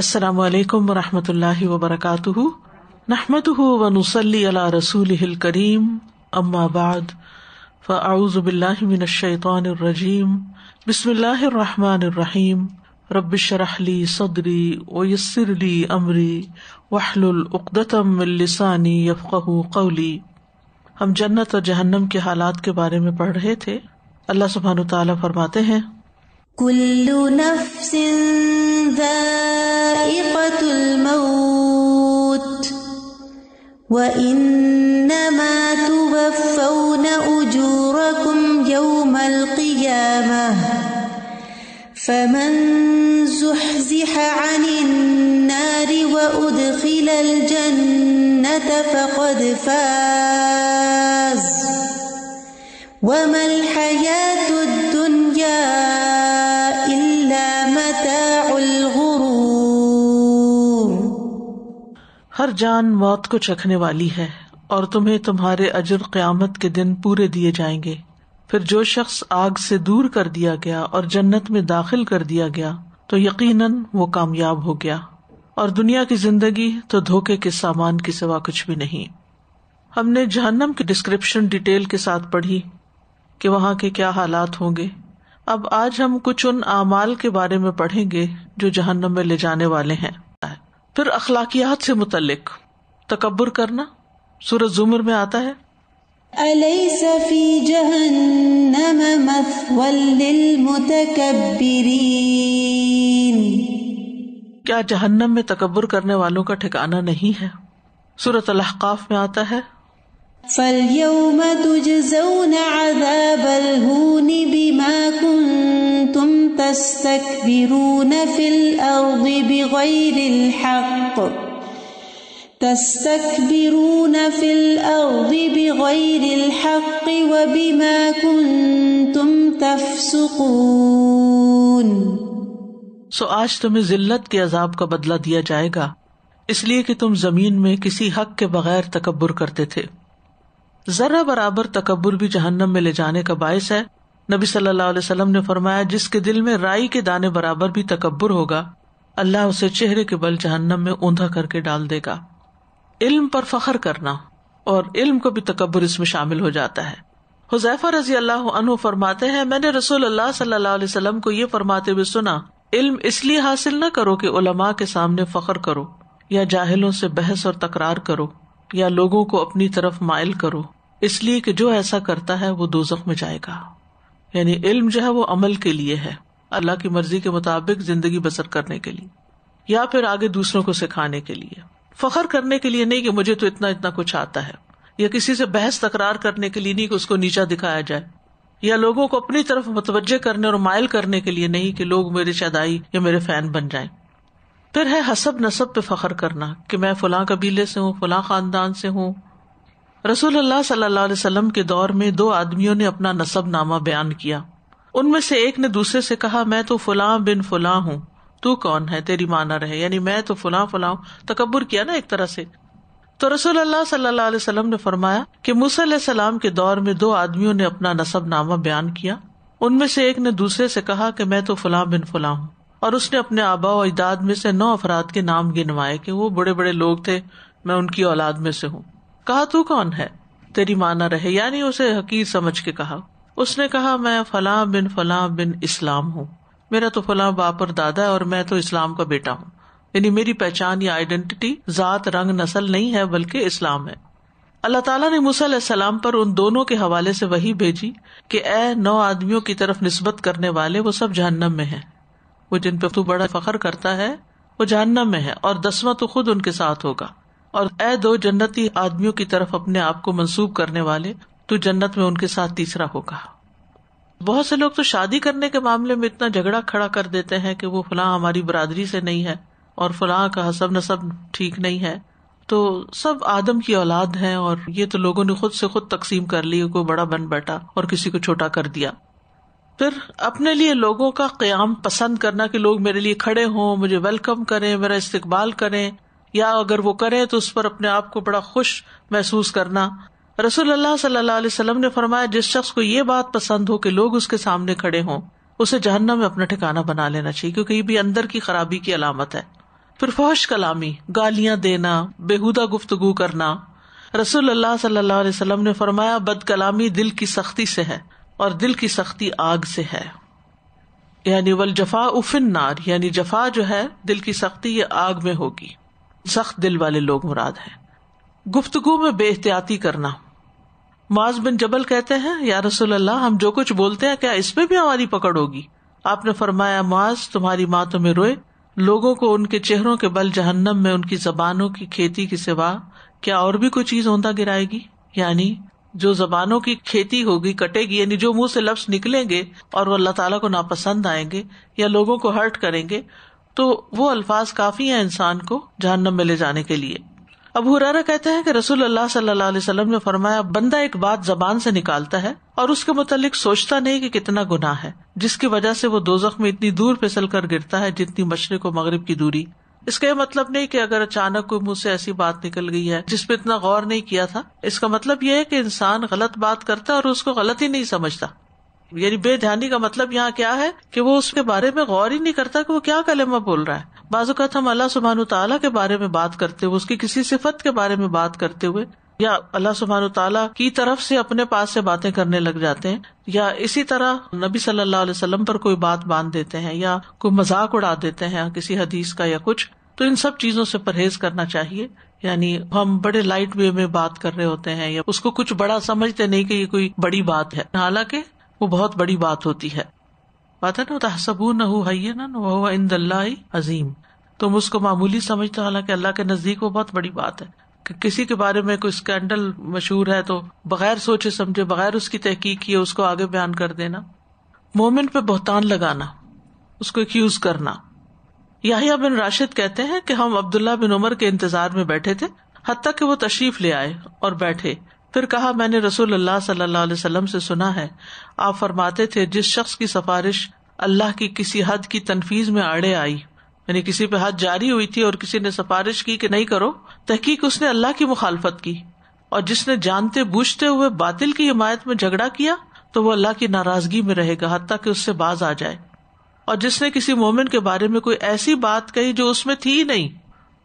अस्सलाम वालेकुम रहमतुल्लाहि व बरकातुहू नहमतुहू व नुसल्ली अला रसूलिहिल करीम अम्मा बाद फअऊजु बिल्लाहि मिनश शैतानिर रजीम बिस्मिल्लाहिर रहमानिर रहीम रब्बि शरह ली सदरी व यस्सिर ली अमरी वहलुल उक़दतम मिन लिसानी यफक़हू क़ौली हम जन्नत और जहन्नम के हालात के बारे में पढ़ रहे थे अल्लाह सुब्हानहू तआला फरमाते हैं كل نفس ذائقة الموت وإنما توفون أجوركم يوم القيامة فمن زحزح عن النار وأدخل الجنة فقد فاز وما जान मौत को चखने वाली है और तुम्हें तुम्हारे अजर क्यामत के दिन पूरे दिए जाएंगे फिर जो शख्स आग से दूर कर दिया गया और जन्नत में दाखिल कर दिया गया तो यकीनन वो कामयाब हो गया और दुनिया की जिंदगी तो धोखे के सामान के सिवा कुछ भी नहीं हमने जहन्नम की डिस्क्रिप्शन डिटेल के साथ पढ़ी कि वहां के क्या हालात होंगे अब आज हम कुछ उन अमाल के बारे में पढ़ेंगे जो जहन्नम में ले जाने वाले हैं फिर अखलाकियात से मुतलक तकबर करना सूरज जुमर में आता है क्या जहन्नम में तकबर करने वालों का ठिकाना नहीं है सूरत अलहकाफ में आता है फल यौम तुझ बिमा कुन تستكبرون في الأرض بغير الحق تستكبرون في الأرض بغير الحق وبما كنتم تفسقون सो so, आज तुम्हें जिल्लत के अजाब का बदला दिया जाएगा इसलिए कि तुम जमीन में किसी हक के बगैर तकबर करते थे जरा बराबर तकबर भी जहन्नम में ले जाने का बायस है नबी सल्लल्लाहु अलैहि वसल्लम ने फरमाया जिसके दिल में राई के दाने बराबर भी तकबर होगा अल्लाह उसे चेहरे के बल जहन्नम में ऊंधा करके डाल देगा इल्म पर फखर करना और इल्म को भी तकबर इसमें शामिल हो जाता है हुजैफा रजी अल्लाह अनु फरमाते हैं मैंने रसूल अल्लाह सल्लल्लाहु अलैहि वसल्लम को ये फरमाते हुए सुना इल्म इसलिए हासिल न करो कि उलमा के सामने फखर करो या जाहिलों से बहस और तकरार करो या लोगों को अपनी तरफ मायल करो इसलिए कि जो ऐसा करता है वो दोजख में जाएगा यानी इल्म जो है वो अमल के लिए है अल्लाह की मर्जी के मुताबिक जिंदगी बसर करने के लिए या फिर आगे दूसरों को सिखाने के लिए फखर करने के लिए नहीं कि मुझे तो इतना इतना कुछ आता है या किसी से बहस तकरार करने के लिए नहीं कि उसको नीचा दिखाया जाए या लोगों को अपनी तरफ मुतवजह करने और मायल करने के लिए नहीं कि लोग मेरे शदाई या मेरे फैन बन जाएं। फिर है हसब नसब पे फखर करना कि मैं फलां कबीले से हूँ फलां खानदान से हूँ रसूल अल्लाह सल्लल्लाहु के दौर में दो आदमियों ने अपना नसब नामा बयान किया उनमें से एक ने दूसरे से कहा मैं तो फुलां बिन फुलां हूँ तू कौन है तेरी माना रहे यानी मैं तो फुलां फुलां तकबर किया ना एक तरह से तो रसूल अल्लाह सल्लल्लाहु ने फरमाया कि मूसा सलाम के दौर में दो आदमियों ने अपना नसब नामा बयान किया उनमें से एक ने दूसरे से कहा कि मैं तो फुलां बिन फुला हूँ और उसने अपने आबा और इजाद में से नौ अफराद के नाम गिनवाए कि वो बड़े बड़े लोग थे मैं उनकी औलाद में से हूँ कहा तू कौन है तेरी माना रहे यानी उसे हकीर समझ के कहा उसने कहा मैं फला बिन फला बिन इस्लाम हूँ मेरा तो फला बाप और दादा है और मैं तो इस्लाम का बेटा हूँ यानी मेरी पहचान या आइडेंटिटी जात रंग नस्ल नहीं है बल्कि इस्लाम है अल्लाह ताला ने मूसा सलाम पर उन दोनों के हवाले से वही भेजी कि ए नौ आदमियों की तरफ निस्बत करने वाले वो सब जहन्नम में है वो जिन पर तू बड़ा फखर करता है वो जहन्नम में है और दसवां तो खुद उनके साथ होगा और ए दो जन्नती आदमियों की तरफ अपने आप को मंसूब करने वाले तो जन्नत में उनके साथ तीसरा होगा बहुत से लोग तो शादी करने के मामले में इतना झगड़ा खड़ा कर देते हैं कि वो फलां हमारी बरादरी से नहीं है और फलां का हसब नसब ठीक नहीं है तो सब आदम की औलाद है और ये तो लोगों ने खुद से खुद तकसीम कर ली को बड़ा बन बैठा और किसी को छोटा कर दिया फिर अपने लिए लोगों का क्याम पसंद करना कि लोग मेरे लिए खड़े हों मुझे वेलकम करें मेरा इस्तकबाल करें या अगर वो करे तो उस पर अपने आप को बड़ा खुश महसूस करना रसूल अल्लाह सल्लल्लाहु अलैहि वसल्लम ने फरमाया जिस शख्स को ये बात पसंद हो कि लोग उसके सामने खड़े हों उसे जहन्नम में अपना ठिकाना बना लेना चाहिए क्योंकि ये भी अंदर की खराबी की अलामत है फिर फौश कलामी गालियां देना बेहुदा गुफ्तगु करना रसूल अल्लाह सल्लल्लाहु अलैहि वसल्लम ने फरमाया बद कलामी दिल की सख्ती से है और दिल की सख्ती आग से है यानी वल जफा उफिन नार यानी जफा जो है दिल की सख्ती ये आग में होगी सख्त दिल वाले लोग मुराद हैं गुफ्तगु में बेहतियाती करना माज बिन जबल कहते हैं या रसूल हम जो कुछ बोलते हैं क्या इसमें भी हमारी पकड़ होगी आपने फरमाया माज तुम्हारी माँ तुम्हें रोए लोगों को उनके चेहरों के बल जहन्नम में उनकी जबानों की खेती के सिवा क्या और भी कोई चीज औंधा गिराएगी यानी जो जबानों की खेती होगी कटेगी यानी जो मुंह से लफ्ज निकलेंगे और वो अल्लाह ताला को नापसंद आएंगे या लोगों को हर्ट करेंगे तो वो अल्फाज काफी हैं इंसान को जहन्नम में ले जाने के लिए अब हुरारा कहते हैं कि रसूल अल्लाह सल्लल्लाहु अलैहि वसल्लम ने फरमाया बंदा एक बात जबान से निकालता है और उसके मुतालिक सोचता नहीं कि कितना गुनाह है जिसकी वजह से वो दोजख में इतनी दूर फिसल कर गिरता है जितनी मशरक और मगरब की दूरी इसका यह मतलब नहीं कि अगर अचानक कोई मुंह से ऐसी बात निकल गई है जिसपे इतना गौर नहीं किया था इसका मतलब यह है कि इंसान गलत बात करता है और उसको गलत ही नहीं समझता यानी बेध्यानी का मतलब यहाँ क्या है कि वो उसके बारे में गौर ही नहीं करता कि वो क्या कलेमा बोल रहा है बाजूकत हम अल्लाह सुबहान तला के बारे में बात करते हुए उसकी किसी सिफत के बारे में बात करते हुए या अल्लाह सुबहान तला की तरफ से अपने पास से बातें करने लग जाते हैं या इसी तरह नबी सल्लल्लाहु अलैहि पर कोई बात बांध देते हैं या कोई मजाक उड़ा देते हैं किसी हदीस का या कुछ तो इन सब चीजों से परहेज करना चाहिए यानी हम बड़े लाइट वे में बात कर रहे होते हैं या उसको कुछ बड़ा समझते नहीं कि ये कोई बड़ी बात है हालांकि वो बहुत बड़ी बात होती है बात है ना तहसबून वह इन अजीम तुम उसको मामूली समझते हो हालांकि अल्लाह के नजदीक वो बहुत बड़ी बात है कि किसी के बारे में कोई स्कैंडल मशहूर है तो बगैर सोचे समझे बगैर उसकी तहकीक किए उसको आगे बयान कर देना मोमिन पे बहतान लगाना उसको एक्यूज करना यही अब इन राशिद कहते हैं कि हम अब्दुल्ला बिन उमर के इंतजार में बैठे थे हती कि वो तशरीफ ले आए और बैठे फिर कहा मैंने रसूल अल्लाह सल्लल्लाहु अलैहि वसल्लम से सुना है आप फरमाते थे जिस शख्स की सिफारिश अल्लाह की किसी हद की तनफीज में आड़े आई यानी किसी पे हद जारी हुई थी और किसी ने सिफारिश की कि नहीं करो तहकीक उसने अल्लाह की मुखालफत की और जिसने जानते बूझते हुए बातिल की हिमायत में झगड़ा किया तो वो अल्लाह की नाराजगी में रहेगा हती कि उससे बाज आ जाए और जिसने किसी मोमिन के बारे में कोई ऐसी बात कही जो उसमें थी नहीं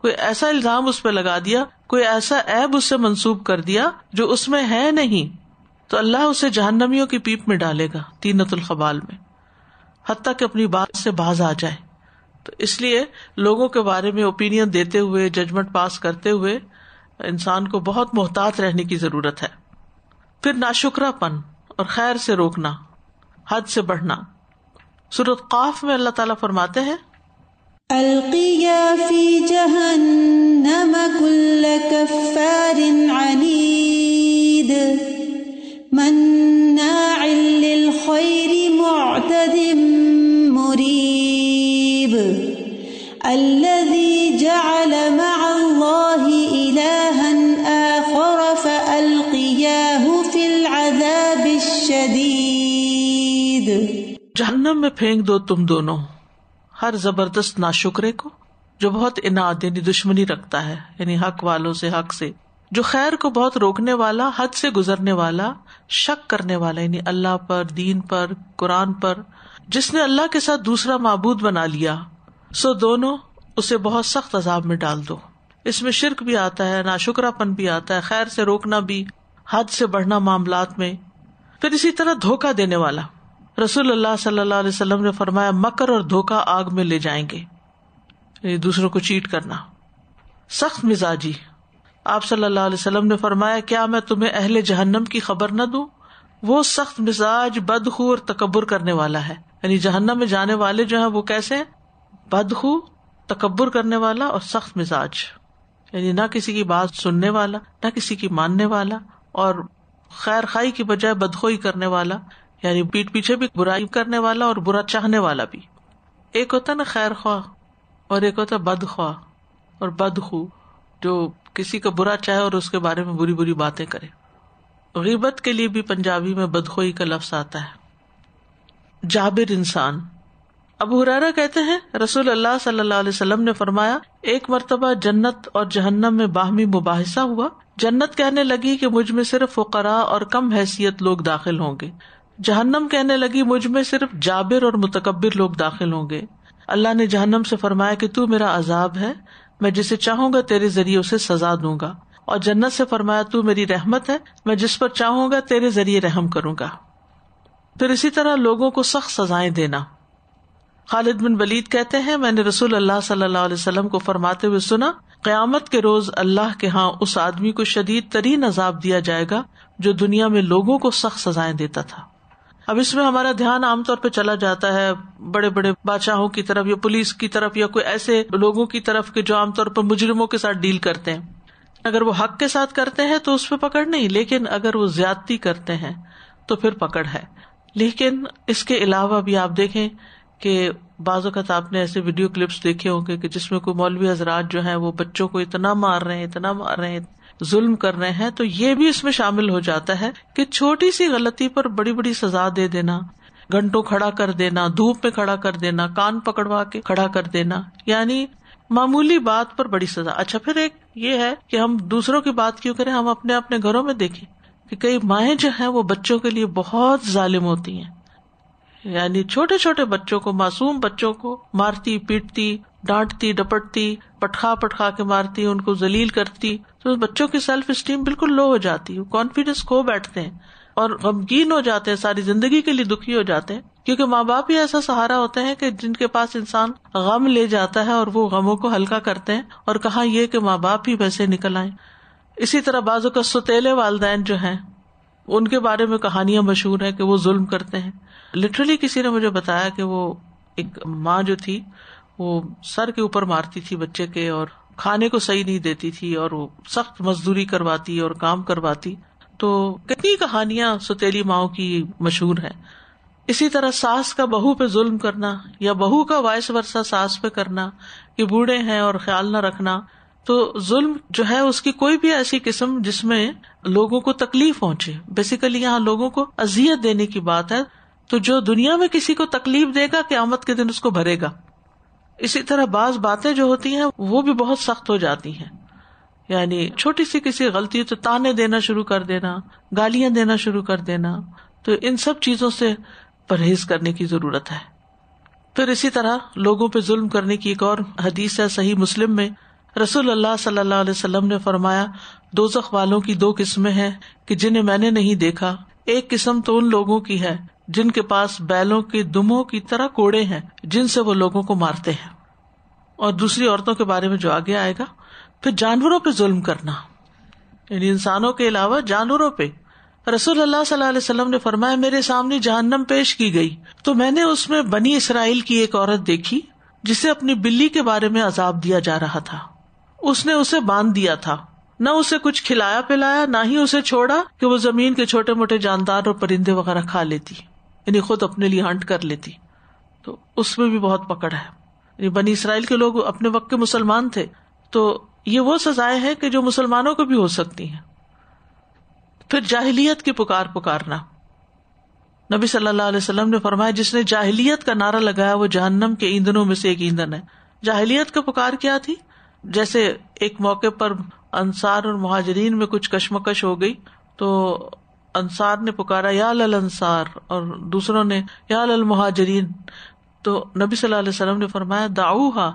कोई ऐसा इल्जाम उस पर लगा दिया कोई ऐसा ऐब उसे मंसूब कर दिया जो उसमें है नहीं तो अल्लाह उसे जहनमियों की पीप में डालेगा तीनतुल खबाल में हती कि अपनी बात से बाज आ जाए तो इसलिए लोगों के बारे में ओपिनियन देते हुए जजमेंट पास करते हुए इंसान को बहुत मोहतात रहने की जरूरत है फिर नाशुक्रापन और खैर से रोकना हद से बढ़ना सूरत काफ में अल्लाह ताला फरमाते हैं ألقيا في جهنم كل كفار عنيد مناع للخير معتد مريب الذي جعل مع الله إلها آخر فألقياه في العذاب الشديد جهنم میں پھینک دو تم دونوں हर जबरदस्त नाशुक्रे को जो बहुत इनाद यानी दुश्मनी रखता है यानी हक वालों से हक से जो खैर को बहुत रोकने वाला हद से गुजरने वाला शक करने वाला यानी अल्लाह पर दीन पर कुरान पर जिसने अल्लाह के साथ दूसरा मबूद बना लिया सो दोनों उसे बहुत सख्त अजाब में डाल दो इसमें शिरक भी आता है ना शुक्रापन भी आता है खैर से रोकना भी हद से बढ़ना मामला में फिर इसी तरह धोखा देने वाला रसूलुल्लाह सल्लल्लाहु अलैहि वसल्लम ने फरमाया मकर और धोखा आग में ले जाएंगे दूसरों को चीट करना सख्त मिजाजी आप सल्लल्लाहु अलैहि वसल्लम ने फरमाया क्या मैं तुम्हें अहले जहन्नम की खबर न दूं वो सख्त मिजाज बदखू और तकबर करने वाला है यानी जहन्नम में जाने वाले जो है वो कैसे है बदखू तकबर करने वाला और सख्त मिजाज यानी ना किसी की बात सुनने वाला ना किसी की मानने वाला और खैर खाई की बजाय बदखोई करने वाला यानी पीठ पीछे भी बुराई करने वाला और बुरा चाहने वाला भी एक होता ना खैर ख्वाह और एक होता बद ख्वाह और बदखू जो किसी का बुरा चाहे और उसके बारे में बुरी बुरी बातें करे गीबत के लिए भी पंजाबी में बदखोई का लफ्स आता है जाबिर इंसान अब हुरारा कहते हैं रसूल अल्लाह सल्लल्लाहु अलैहि वसल्लम ने फरमाया एक मरतबा जन्नत और जहन्नम में बाहमी मुबासा हुआ जन्नत कहने लगी कि मुझ में सिर्फ फकरा और कम हैसियत लोग दाखिल होंगे जहन्नम कहने लगी मुझ में सिर्फ जाबिर और मुतकबिर लोग दाखिल होंगे अल्लाह ने जहन्नम से फरमाया कि तू मेरा अजाब है मैं जिसे चाहूंगा तेरे जरिए उसे सजा दूंगा और जन्नत से फरमाया तू मेरी रहमत है मैं जिस पर चाहूंगा तेरे जरिए रहम करूंगा फिर इसी तरह लोगों को सख्त सजाएं देना खालिद बिन वलीद कहते हैं मैंने रसूल अल्लाह सल्लल्लाहु अलैहि वसल्लम को फरमाते हुए सुना क्यामत के रोज अल्लाह के हाँ उस आदमी को शदीद तरीन अजाब दिया जाएगा जो दुनिया में लोगों को सख्त सजाएं देता था अब इसमें हमारा ध्यान आमतौर पर चला जाता है बड़े बड़े बादशाहों की तरफ या पुलिस की तरफ या कोई ऐसे लोगों की तरफ के जो आमतौर पर मुजरिमों के साथ डील करते हैं अगर वो हक के साथ करते हैं तो उस पर पकड़ नहीं लेकिन अगर वो ज्यादती करते हैं तो फिर पकड़ है लेकिन इसके अलावा भी आप देखें कि बाज़त आपने ऐसे वीडियो क्लिप्स देखे होंगे कि जिसमें कोई मौलवी हजरात जो हैं वो बच्चों को इतना मार रहे हैं इतना मार रहे हैं जुल्म कर रहे हैं तो ये भी इसमें शामिल हो जाता है कि छोटी सी गलती पर बड़ी बड़ी सजा दे देना घंटों खड़ा कर देना धूप में खड़ा कर देना कान पकड़वा के खड़ा कर देना यानी मामूली बात पर बड़ी सजा अच्छा फिर एक ये है कि हम दूसरों की बात क्यों करें हम अपने अपने घरों में देखें कि कई माए जो है वो बच्चों के लिए बहुत जालिम होती हैं यानी छोटे छोटे बच्चों को मासूम बच्चों को मारती पीटती डांटती डपटती पटखा पटखा के मारती उनको जलील करती तो बच्चों की सेल्फ स्टीम बिल्कुल लो हो जाती है कॉन्फिडेंस खो बैठते हैं और गमगीन हो जाते हैं सारी जिंदगी के लिए दुखी हो जाते हैं क्योंकि माँ बाप ही ऐसा सहारा होते हैं कि जिनके पास इंसान गम ले जाता है और वो गमों को हल्का करते हैं और कहा यह कि माँ बाप ही वैसे निकल आए इसी तरह बाजू का सतीले वालदेन जो है उनके बारे में कहानियां मशहूर है कि वो जुल्म करते हैं लिटरली किसी ने मुझे बताया कि वो एक माँ जो थी वो सर के ऊपर मारती थी बच्चे के और खाने को सही नहीं देती थी और वो सख्त मजदूरी करवाती और काम करवाती तो कितनी कहानियां सुतेली माओ की मशहूर है इसी तरह सास का बहू पे जुल्म करना या बहू का वायस वर्षा सास पे करना कि बूढ़े है और ख्याल न रखना तो जुल्म जो है उसकी कोई भी ऐसी किस्म जिसमें लोगों को तकलीफ पहुंचे बेसिकली यहाँ लोगों को अजियत देने की बात है तो जो दुनिया में किसी को तकलीफ देगा क्यामत के दिन उसको भरेगा इसी तरह बाज बातें जो होती हैं वो भी बहुत सख्त हो जाती हैं यानी छोटी सी किसी गलती तो ताने देना शुरू कर देना गालियां देना शुरू कर देना तो इन सब चीजों से परहेज करने की जरूरत है फिर इसी तरह लोगों पर जुल्म करने की एक और हदीस है सही मुस्लिम में रसूल अल्लाह सल्लल्लाहु अलैहि वसल्लम ने फरमाया दोजख वालों की दो किस्में हैं कि जिन्हें मैंने नहीं देखा एक किस्म तो उन लोगों की है जिनके पास बैलों के दुमों की तरह कोड़े हैं जिनसे वो लोगों को मारते हैं और दूसरी औरतों के बारे में जो आगे आएगा फिर जानवरों पे जुल्म करना यानी इंसानों के अलावा जानवरों पे रसूल अल्लाह सल्लल्लाहु अलैहि वसल्लम ने फरमाया मेरे सामने जहन्नम पेश की गई तो मैंने उसमें बनी इसराइल की एक औरत देखी जिसे अपनी बिल्ली के बारे में अजाब दिया जा रहा था उसने उसे बांध दिया था न उसे कुछ खिलाया पिलाया ना ही उसे छोड़ा कि वो जमीन के छोटे मोटे जानदार और परिंदे वगैरह खा लेती इन्हें खुद अपने लिए हंट कर लेती तो उसमें भी बहुत पकड़ है बनी इसराइल के लोग अपने वक्त के मुसलमान थे तो ये वो सजाएं हैं कि जो मुसलमानों को भी हो सकती हैं फिर जाहिलियत की पुकार पुकारना नबी सल्लल्लाहु अलैहि वसल्लम ने फरमाया जिसने जाहिलियत का नारा लगाया वो जहन्नम के ईंधनों में से एक ईंधन है जाहिलियत का पुकार क्या थी जैसे एक मौके पर अंसार और महाजरीन में कुछ कशमकश हो गई तो अंसार ने पुकारा या लल अंसार और दूसरों ने या लल महाजरीन तो नबी सल्लल्लाहु अलैहि वसल्लम ने फरमाया दाऊहा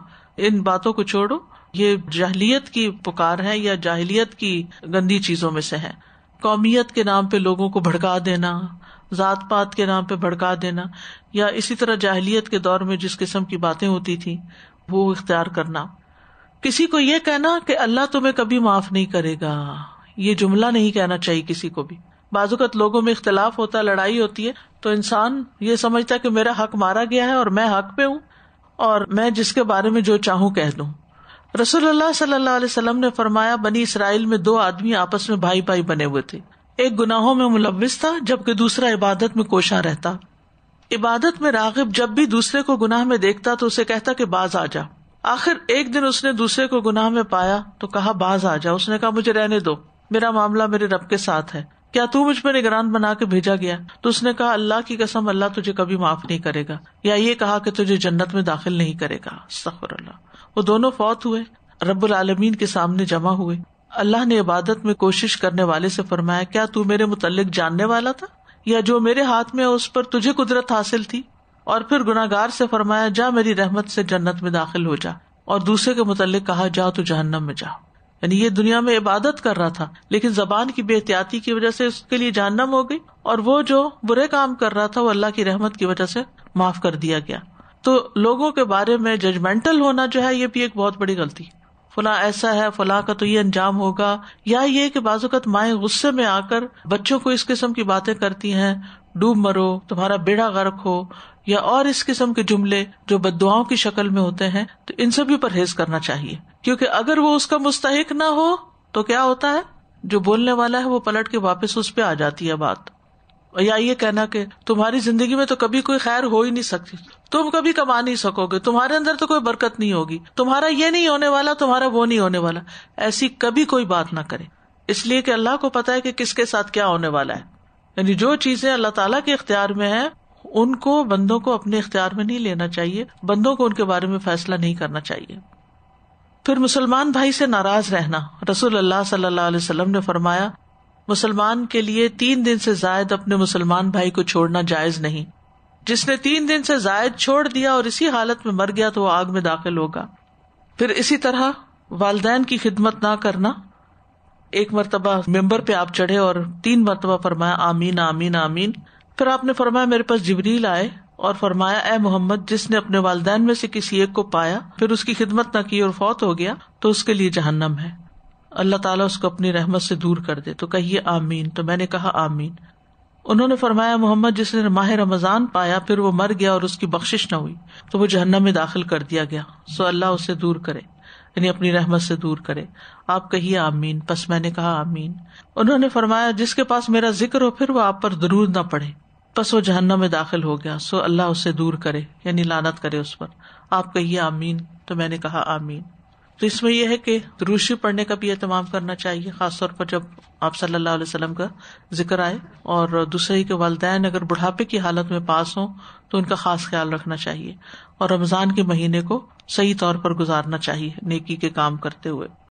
इन बातों को छोड़ो ये जाहलीत की पुकार है या जाहलीत की गंदी चीजों में से है कौमियत के नाम पे लोगों को भड़का देना जात पात के नाम पे भड़का देना या इसी तरह जाहलीत के दौर में जिस किस्म की बातें होती थी वो इख्तियार करना किसी को ये कहना कि अल्लाह तुम्हें कभी माफ नहीं करेगा ये जुमला नहीं कहना चाहिए किसी को भी बाजुकत लोगों में इख्तलाफ होता है लड़ाई होती है तो इंसान ये समझता है कि मेरा हक मारा गया है और मैं हक पे हूँ और मैं जिसके बारे में जो चाहूँ कह दू रसोल्ला सल्लल्लाहु अलैहि वसल्लम ने फरमाया बनी इसराइल में दो आदमी आपस में भाई भाई बने हुए थे एक गुनाहों में मुलविस था जबकि दूसरा इबादत में कोशा रहता इबादत में रागिब जब भी दूसरे को गुनाह में देखता तो उसे कहता की बाज आ जा आखिर एक दिन उसने दूसरे को गुनाह में पाया तो कहा बाज आ जा उसने कहा मुझे रहने दो मेरा मामला मेरे रब के साथ है क्या तू मुझ पर निगरान बना के भेजा गया तो उसने कहा अल्लाह की कसम अल्लाह तुझे कभी माफ नहीं करेगा या ये कहा कि तुझे जन्नत में दाखिल नहीं करेगा सफर अल्लाह वो दोनों फौत हुए रबुल आलमीन के सामने जमा हुए अल्लाह ने इबादत में कोशिश करने वाले से फरमाया क्या तू मेरे मुतलक जानने वाला था या जो मेरे हाथ में उस पर तुझे कुदरत हासिल थी और फिर गुनागार से फरमाया जा मेरी रहमत से जन्नत में दाखिल हो जा और दूसरे के मुतलक कहा जा तो जहन्नम में जा અને યે દુનિયા મેં ઇબાદત કર રહા થા લેકિન ZABAN કી બેહતિયાતી કે વજહ સે ઉસકે લિયે જાનમ હો ગઈ ઓર વો જો બुरे કામ કર રહા થા વો અલ્લાહ કી રહેમત કી વજહ સે માફ કર દિયા ગયા તો લોગો કે બારે મેં જજમેન્ટલ હોના જો હે યે ભી એક બહોત બડી ગલતી ફુલા એસા હે ફુલા કા તો યે ઇન્જામ હોગા યે કે બાઝુકત માએ ગુસ્સે મેં આકર બચ્ચો કો ઇસ કિસમ કી બાતેં કરતી હૈં डूब मरो तुम्हारा बेड़ा गर्क हो या और इस किस्म के जुमले जो बदुआओं की शक्ल में होते हैं तो इन सब भी परहेज करना चाहिए क्योंकि अगर वो उसका मुस्तक ना हो तो क्या होता है जो बोलने वाला है वो पलट के वापस उस पर आ जाती है बात या ये कहना कि तुम्हारी जिंदगी में तो कभी कोई खैर हो ही नहीं सकती तुम कभी कमा नहीं सकोगे तुम्हारे अंदर तो कोई बरकत नहीं होगी तुम्हारा ये नहीं होने वाला तुम्हारा वो नहीं होने वाला ऐसी कभी कोई बात ना करे इसलिए कि अल्लाह को पता है कि किसके साथ क्या होने वाला है यानी जो चीजें अल्लाह ताला के इख्तियार में है उनको बंदों को अपने इख्तियार में नहीं लेना चाहिए बंदों को उनके बारे में फैसला नहीं करना चाहिए फिर मुसलमान भाई से नाराज रहना रसूल अल्लाह सल्लल्लाहु अलैहि वसल्लम ने फरमाया मुसलमान के लिए तीन दिन से जायद अपने मुसलमान भाई को छोड़ना जायज नहीं जिसने तीन दिन से जायद छोड़ दिया और इसी हालत में मर गया तो वो आग में दाखिल होगा फिर इसी तरह वालदेन की खिदमत ना करना एक मरतबा मेम्बर पे आप चढ़े और तीन मरतबा फरमाया आमीन आमीन आमीन फिर आपने फरमाया मेरे पास जबरील आए और फरमाया ए मोहम्मद जिसने अपने वालदेन में से किसी एक को पाया फिर उसकी खिदमत न की और फौत हो गया तो उसके लिए जहन्नम है अल्लाह ताला उसको अपनी रहमत से दूर कर दे तो कहिए आमीन तो मैंने कहा आमीन उन्होंने फरमाया मोहम्मद जिसने माह रमजान पाया फिर वो मर गया और उसकी बख्शिश न हुई तो वो जहन्नम में दाखिल कर दिया गया सो अल्लाह उसे दूर करे यानी अपनी रहमत से दूर करे आप कहिए आमीन बस मैंने कहा आमीन उन्होंने फरमाया जिसके पास मेरा जिक्र हो फिर वो आप पर दरूद ना पढ़े बस वो जहन्नम में दाखिल हो गया सो अल्लाह उससे दूर करे यानी लानत करे उस पर आप कहिए आमीन तो मैंने कहा आमीन तो इसमें यह है कि रूशी पढ़ने का भी एहतमाम करना चाहिए खासतौर पर जब आप सल्लल्लाहु अलैहि वसल्लम का जिक्र आए और दूसरे के वालदेन अगर बुढ़ापे की हालत में पास हो तो उनका खास ख्याल रखना चाहिए और रमज़ान के महीने को सही तौर पर गुजारना चाहिए नेकी के काम करते हुए